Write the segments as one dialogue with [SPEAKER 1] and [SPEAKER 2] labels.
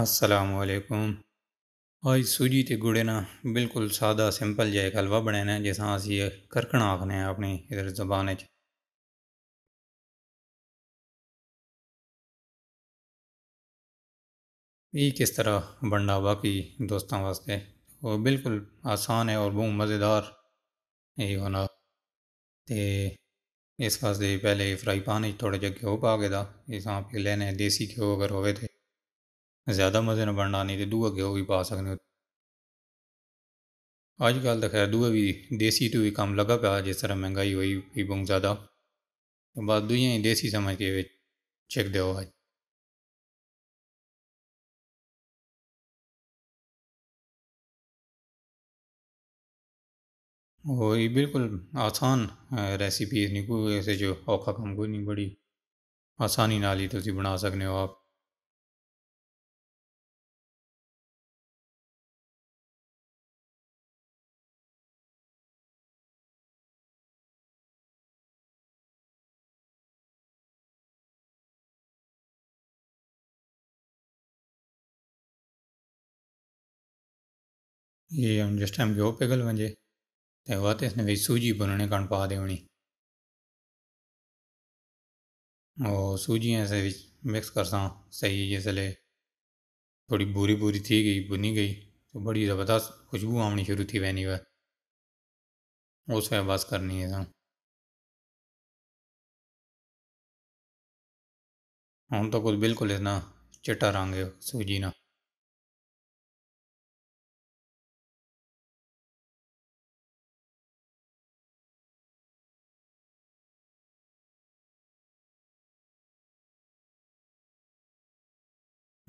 [SPEAKER 1] असलकुम ਅੱਜ ਸੂਜੀ ਤੇ ਗੁੜੇ ਨਾਲ ਬਿਲਕੁਲ ਸਾਦਾ ਸਿੰਪਲ ਜਿਹਾ ਇੱਕ ਹਲਵਾ ਬਣਾਣਾ ਜਿਸਾਂ ਅਸੀਂ ਇਹ ਕਰਕਣਾ ਆਖਨੇ ਆ ਆਪਣੀ ਇਧਰ ਜ਼ਬਾਨ ਵਿੱਚ ਇਹ ਕਿਸ ਤਰ੍ਹਾਂ ਬਣਨਾ ਬਾਕੀ ਦੋਸਤਾਂ ਵਾਸਤੇ ਉਹ ਬਿਲਕੁਲ ਆਸਾਨ ਹੈ ਔਰ ਬਹੁਤ ਮਜ਼ੇਦਾਰ ਇਹ ਹੋਣਾ ਤੇ ਇਸ ਵਾਸਤੇ ਪਹਿਲੇ ਫਰਾਈ ਪਾਨ ਵਿੱਚ ਥੋੜਾ ਜਿਹਾ ਘਿਓ ਪਾ ਕੇ ਦਾ ਇਸਾਂ ਪੀ ਲੈਣੇ ਦੇਸੀ ਘਿਓ ਅਗਰ ਹੋਵੇ ਤੇ ਜ਼ਿਆਦਾ ਮਜ਼ੇ ਨਾਲ ਬਣਨਾ ਨਹੀਂ ਤੇ ਦੂਆ ਘਿਓ ਵੀ ਪਾ ਸਕਦੇ ਹੋ ਅੱਜ ਕੱਲ ਤਾਂ ਖੈਰ ਦੂਏ ਵੀ ਦੇਸੀ ਤੋਂ ਵੀ ਕੰਮ ਲੱਗਾ ਪਿਆ ਜਿਸ ਤਰ੍ਹਾਂ ਮਹਿੰਗਾਈ ਹੋਈ ਵੀ ਬਹੁਤ ਜ਼ਿਆਦਾ ਬਸ ਦੂਈਆਂ ਹੀ ਦੇਸੀ ਸਮਝ ਕੇ ਵਿੱਚ ਚੈੱਕ ਦਿਓ ਅੱਜ और ये बिल्कुल आसान रेसिपी नहीं कोई ऐसे जो औखा काम कोई नहीं बड़ी आसानी नाल ही तुम बना सकते हो आप ये हम जिस टाइम घेवप पेगल म्हणजे तेव्हा तेच नव्हे सुजी बनवणे काणपा देवणी और सूजी ऐसे मिक्स कर सा सही जैसे थोड़ी बुरी बुरी थी गई बुनी गई तो बड़ी ज़बरदस्त खुशबू आनी शुरू थी वहनी वह उस वह बस करनी है सर
[SPEAKER 2] हम तो कुछ बिल्कुल इतना चिट्टा रंग सूजी ना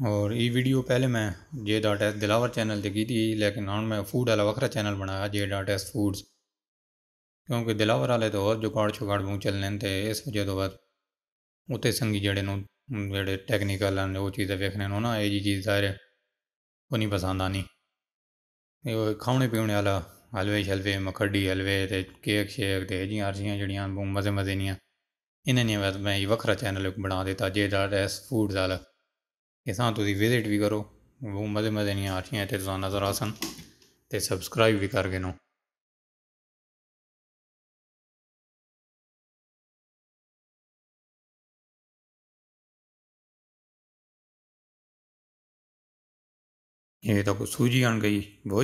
[SPEAKER 1] और ये वीडियो पहले मैं J dot S Dilawar channel से की थी लेकिन हम मैं फूड वाला वखरा चैनल बनाया जे डॉट एस फूड्स क्योंकि दिलावर वाले तो और जुगाड़ शुगाड़ मूँ चलने ते इस वजह तो बस उत्ते संगी जड़े नु जेड़े वो चीज़ें वेखने ना ये चीज़ सारे को नहीं पसंद आनी खाने पीने वाला हलवे शलवे मखड़ी हलवे ते केक शेक तो यह अर्जियां जेह्ड़ियां मज़े मज़े दियां इन्हें में वखरा चैनल बना दित्ता जे डॉट एस फूड्स वाला इस ਥਾਂ ਤੁਸੀਂ ਵਿਜ਼ਿਟ ਵੀ ਕਰੋ मजे ਮਜ਼ੇ ਮਜ਼ੇ ਨਹੀਂ ਆਰਟੀਆਂ ਤੇ ਰੋਜ਼ਾਨਾ ਜ਼ਰਾ ਸਨ ਤੇ ਸਬਸਕ੍ਰਾਈਬ ਵੀ ਕਰ ਗਏ
[SPEAKER 2] ये तो कुछ सूजी आन गई बोझ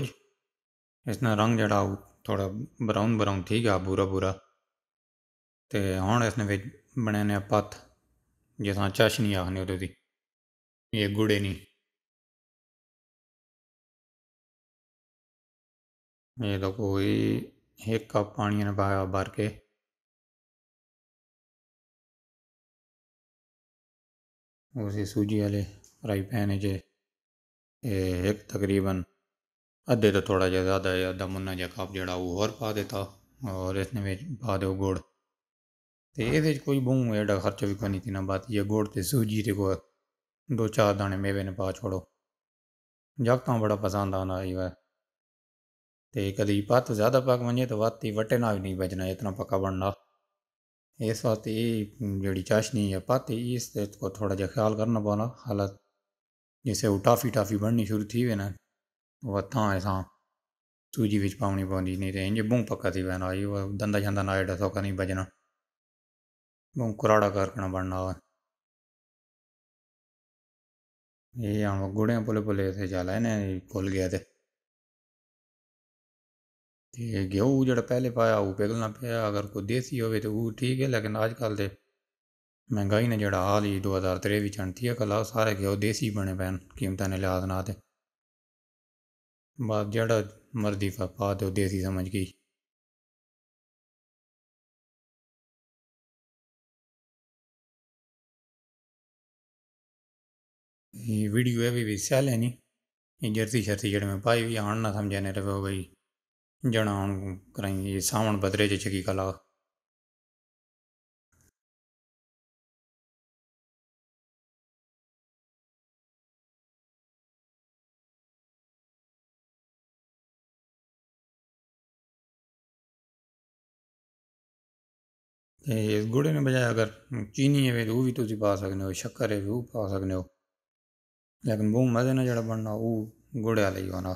[SPEAKER 1] इसने रंग जड़ा थोड़ा ब्राउन ब्राउन ठीक है बुरा बुरा तो हूँ इसने बने बनाने पत्त जिस चाशनी आखने ओहदी
[SPEAKER 2] ये गुड एनी ये देखो एक कप पानी ने पाया भर के उसे सूजी वाले
[SPEAKER 1] फ्राई पैन है एक तकरीबन अद्धे तो थोड़ा जहा ज़्यादा है अद्धा मुन्ना जहा कप जड़ा वो और पा देता और इसने में पा दो गुड़ तो ये कोई बूँ एडा खर्चा भी कोनी थी ना बात ये गुड़ तो सूजी तो कोई दो चार दाने मेवे ने पा छोड़ो जागत बड़ा पसंद आना जी वह तो कभी पत्त ज़्यादा पक वजे तो ही वटे ना भी नहीं बजना इतना पक्का बनना इस वास्ते ये जी चाशनी है पत्त इस को थोड़ा जहा ख्याल करना पौना हालत जैसे वो टाफी टाफी बननी शुरू थी वे ना वह था ऐसा सूजी बिच पावनी पौधी नहीं तो इंज मूँह पक्का थी वहना आई दंदा शंदा ना एडा सौखा नहीं बजना मूँह कुराड़ा करकना बनना ये ഈ കൂടെ പോലെ പോലെ चलाने भुल गया ते ते जो पहले पाया वह पिघलना पेआ अगर कोई देसी होवे तो ठीक ऐ लेकिन अजकल तो महंगाई ने जोड़ा हाल ही दो हज़ार त्रेवी च है ऐ कला सारे घ्यो देसी बने पैन कीमत ने दे लिहाज नाल बस जेह्ड़ा मर्जी
[SPEAKER 2] पा दे ओह् देसी समझ गी
[SPEAKER 1] वीडियो है भी सियाल है नी जर्सी शर्ती जड़ में पाई हुई हाण ना सम्झ ने रवियो तो भई ॼणा हाणे कराई ये सावण बदिरे जे छकी कला ਤੇ ਗੁੜੇ ਨੇ ਬਜਾਏ ਅਗਰ ਚੀਨੀ ਹੈ ਵੇ ਉਹ ਵੀ ਤੁਸੀਂ ਪਾ ਸਕਦੇ ਹੋ ਸ਼ੱਕਰ ਹੈ ਵੀ ਉਹ ਪਾ लेकिन वो मजे ने जड़ा बनना वो गुड़ वाला ही होना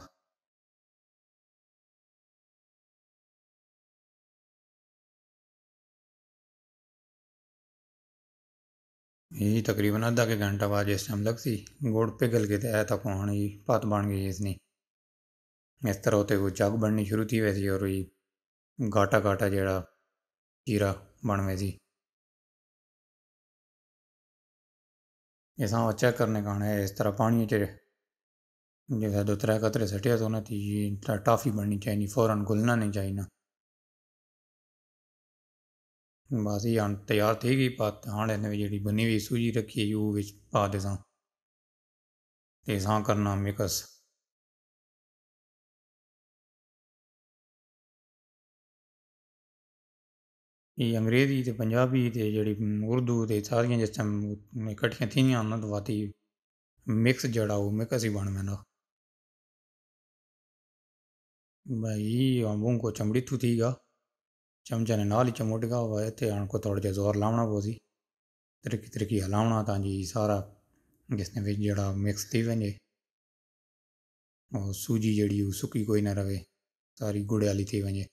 [SPEAKER 1] ये तकरीबन अद्धा के घंटा बाद इस टाइम लगती गुड़ पिघल के ऐ तक आने पत बन गई इसने इस तरह होते वो जग बननी शुरू थी वैसी और ये घाटा घाटा जड़ा चीरा बन गई थी
[SPEAKER 2] ਇਸਾਂ ਚੈੱਕ ਕਰਨੇ ਕਾਣੇ
[SPEAKER 1] ਇਸ ਤਰ੍ਹਾਂ ਪਾਣੀ ਚ ਜਿਹੜਾ ਦੋ ਤਰ੍ਹਾਂ ਕਤਰੇ ਸਟਿਆ ਤੋਂ ਨਾ ਤੀ ਟਾਫੀ ਬਣਨੀ ਚਾਹੀਨੀ ਫੌਰਨ ਗੁਲਣਾ ਨਹੀਂ ਚਾਹੀਨਾ ਬਾਜ਼ੀ ਹਣ ਤਿਆਰ ਥੀ ਗਈ ਪਾ ਹਣ ਇਹਨੇ ਵੀ ਜਿਹੜੀ ਬਣੀ ਹੋਈ ਸੂਜੀ ਰੱਖੀ ਉਹ ਵਿੱਚ ਪਾ ਦੇਸਾਂ ਤੇ ਸਾਂ ਕਰਨਾ ਮਿਕਸ
[SPEAKER 2] ਇਹ ਅੰਗਰੇਜ਼ੀ ਤੇ
[SPEAKER 1] ਪੰਜਾਬੀ जी उर्दू तो सारिया जिस ਜਿਸ ਟਾਈਮ थी उन्होंने ਉਹਨਾਂ ਦਾ ਵਾਤੀ ਮਿਕਸ ਜਿਹੜਾ ਉਹ ਮਿਕਸ ਹੀ ਬਣ भाई अंबों को चमड़ी थू थी गा चमचा ने नाल ही चमोट गा हुआ इतने आण को थोड़ा जहा जोर लावना पोसी तिरकी तिरकी हलावना तव्हांजी सारा जिसने विच मिक्स थी वञे और सूजी जड़ी उहा सुकी कोई न रवे
[SPEAKER 2] सारी गुड़ वाली थी वञे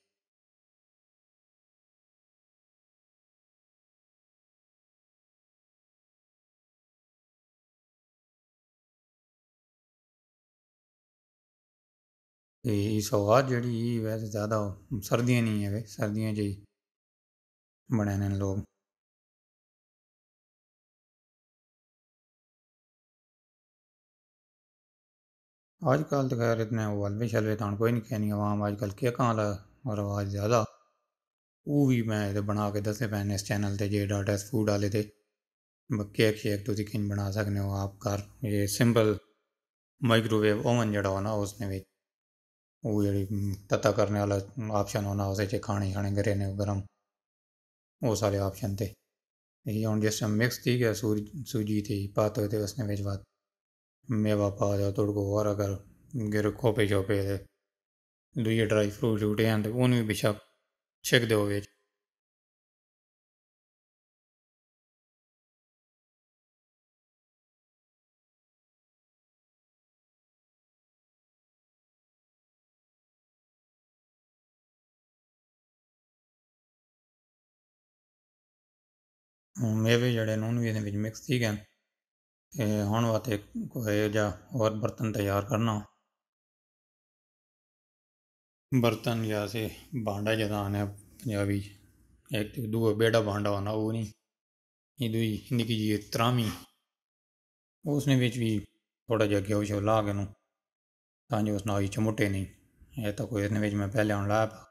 [SPEAKER 2] ते सौगात जेह्ड़ी ही वैसे ज़्यादा सर्दियें नी ऐ सर्दियें च ही बनाने न लोग
[SPEAKER 1] आजकल तो खैर इतने वो हलवे शलवे तान कोई नहीं कहनी अवाम अज्जकल केकां आह्ला रवाज ज़्यादा ओह् बी में ते बना के दस्सें भैन इस चैनल ते जे डॉट एस फूड आह्ले ते केक शेक तुस कि'यां बना सकने ओ आप घर एह् सिंपल माइक्रोवेव ओवन जेह्ड़ा होना उसने बिच्च ਉਹ ਜਿਹੜੀ ਤਤਾ ਕਰਨ ਵਾਲਾ ਆਪਸ਼ਨ ਹੋਣਾ ਉਸੇ ਚ ਖਾਣੀ ਖਾਣੇ ਗਰੇ ਨੇ ਗਰਮ ਉਹ ਸਾਰੇ ਆਪਸ਼ਨ ਤੇ ਇਹ ਹੁਣ ਜਿਸ ਸਮ ਮਿਕਸ ਠੀਕ ਹੈ ਸੂਰ ਸੂਜੀ ਤੇ ਪਾਤ ਤੋ ਤੇ ਉਸਨੇ ਵਿੱਚ ਬਾਤ ਮੇਵਾ ਪਾ ਜਾ ਤੋੜ ਕੋ ਹੋਰ ਅਗਰ ਗਿਰ ਕੋਪੇ ਜੋ ਪੇ ਦੇ ਦੂਜੇ ਡਰਾਈ ਫਰੂਟ ਜੂਟੇ ਆਂ ਤੇ ਉਹਨੂੰ ਵੀ ਬਿਸ਼ਾ ਛਕ ਦੇ ਹੋਵੇ
[SPEAKER 2] ਮੇਵੇ ਜਿਹੜੇ ਨੇ ਉਹਨੂੰ ਵੀ ਇਹਦੇ ਵਿੱਚ ਮਿਕਸ ਕੀ ਗਏ ਇਹ ਹੁਣ ਵਾਤੇ
[SPEAKER 1] ਕੋਈ ਜਾਂ ਹੋਰ ਬਰਤਨ ਤਿਆਰ ਕਰਨਾ ਬਰਤਨ ਜਾਂ ਸੇ ਭਾਂਡਾ ਜਿਹੜਾ ਆਨੇ ਪੰਜਾਬੀ ਇੱਕ ਤੇ ਦੂਆ ਬੇੜਾ ਭਾਂਡਾ ਹੋਣਾ ਉਹ ਨਹੀਂ ਇਹ ਦੂਈ ਨਿੱਕੀ ਜੀ ਤਰਾਮੀ ਉਸ ਨੇ ਵਿੱਚ ਵੀ ਥੋੜਾ ਜਿਹਾ ਘਿਓ ਛੋ ਲਾ ਕੇ ਨੂੰ ਤਾਂ ਜੋ ਉਸ ਨਾਲ ਹੀ ਚਮੁੱਟੇ ਨਹੀਂ ਇਹ ਤਾਂ ਕੋਈ ਇਹਨੇ ਵਿੱਚ ਮੈਂ ਪਹਿਲੇ ਆਉਣ ਲਾਇਆ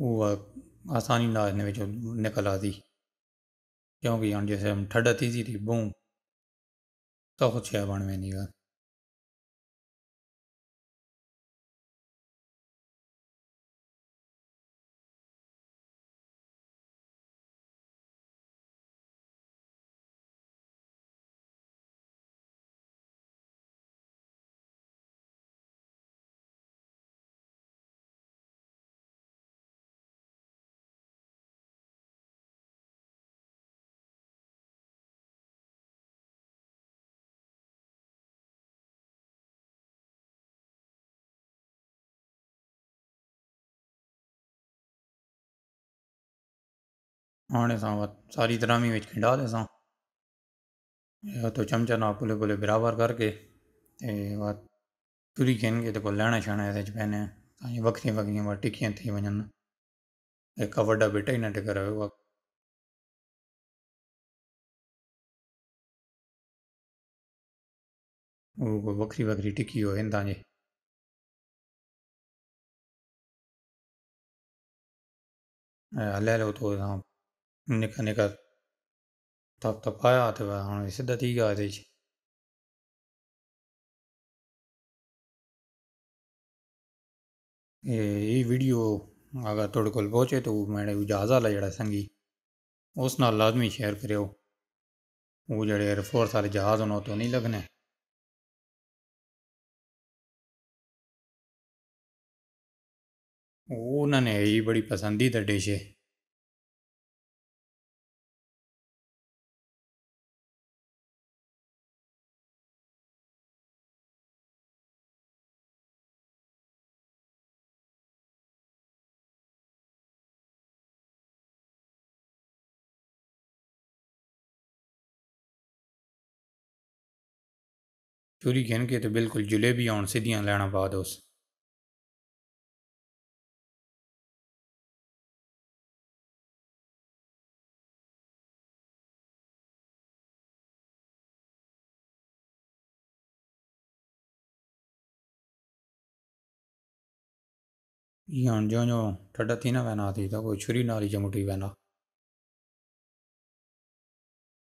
[SPEAKER 1] ਉਹ ਆਸਾਨੀ ਨਾਲ ਇਹਨੇ ਵਿੱਚ ਨਿਕਲ ਆਦੀ क्योंकि हम जैसे ठड थी जी थी बूं त हुओ
[SPEAKER 2] छह वण हाणे
[SPEAKER 1] असां वटि सारी तरामी विच खिंडा देसां ਇਹ ਤੋਂ ਚਮਚਾ ਨਾਲ ਪੁਲੇ ਪੁਲੇ ਬਰਾਬਰ ਕਰਕੇ ਤੇ ਵਾ ਤੁਰੀ ਖੇਨ ਕੇ ਤੇ ਕੋ ਲੈਣਾ ਛਾਣਾ ਇਹਦੇ ਚ ਪੈਨੇ ਸਾਂਈ ਵੱਖਰੀਆਂ ਵੱਖਰੀਆਂ ਵਾ ਟਿੱਕੀਆਂ ਥੀ ਵਣਨ ਇੱਕ ਵੱਡਾ ਬੇਟਾ ਹੀ ਨਾ ਟਿਕਰ ਹੋਵੇ
[SPEAKER 2] ਉਹ ਕੋ ਵੱਖਰੀ ਵੱਖਰੀ ਟਿੱਕੀ ਹੋਏ ਤਾਂ ਜੀ ਹਲੇ ਲੋ ਤੋਂ निका निका 답답해야 되고 하는 있어다 뒤가 되지.
[SPEAKER 1] ये वीडियो अगर थोड़े कोल पहुँचे तो मैंने जहाज़ वाला जड़ा संगी उस नाल लाजमी शेयर करो वो जड़े एयरफोर्स वाले जहाज़ होना तो नहीं लगने
[SPEAKER 2] उन्होंने यही बड़ी पसंदीदा डिश है चूरी खिन के तो बिल्कुल जुलेबी आउन सिद्धियां लैना बाद उस
[SPEAKER 1] ईअं जो जो ठॾ थी न वेंदा थी त कोई छुरी नाली चमटी वेंदा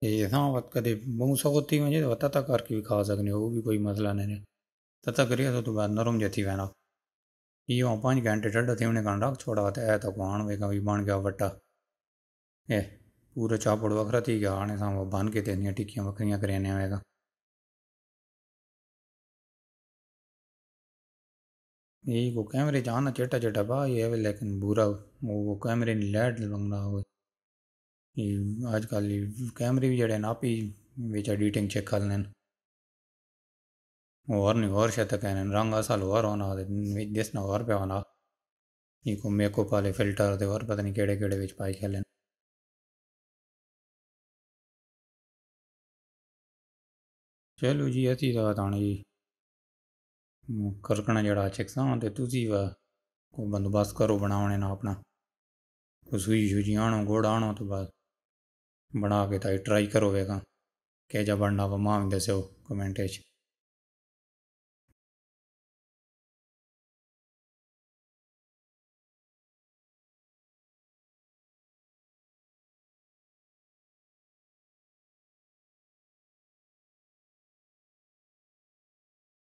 [SPEAKER 1] ඒහමත් බොහුසකොත්තිීම ද වතතා කර්කිවි කාසකනය හෝ කොයි මසලානන තතකරිය සතු බන්නරුම් ජතිවැනක් ඒ ඔපාන් ගැන්ටට තිවන කණඩක් ොඩාත ඇතක ආන එක විමාණගවට්ට ඒ පූර චාපොඩුවක් රති ගාන සම බන් කෙතෙන්නේ ටිකියම කරිය කරනයක
[SPEAKER 2] ඒ කොකෑමරේ ජාන
[SPEAKER 1] චෙට චටබා ඒවෙල්ලකින් බුරව ඕ කොකෑමරෙන් ලෑඩ් ලොංනාවේ अज्जकल कैमरे भी जड़े न आपी बिच एडिटिंग चेक करी और नहीं और शत कहने रंग असल और होना दिसना और पे होना मेकअप वाले फिल्टर तो और पता नहीं कि केड़े बिच पाई खेलन चलो जी असी तो ताने जी करकना जेह्ड़ा चेक तो ते कोई बंदोबस्त करो बनाने ना अपना कोई सुई शुजी आनो गुड़ आनो तो बस ਬਣਾ ਕੇ ਤਾਂ ਟਰਾਈ ਕਰੋਵੇਗਾ ਕਿਹੋ ਜਿਹਾ ਬਣਨਾ ਵਾ ਮਾਂ ਵੀ ਦੱਸਿਓ ਕਮੈਂਟ
[SPEAKER 2] ਵਿੱਚ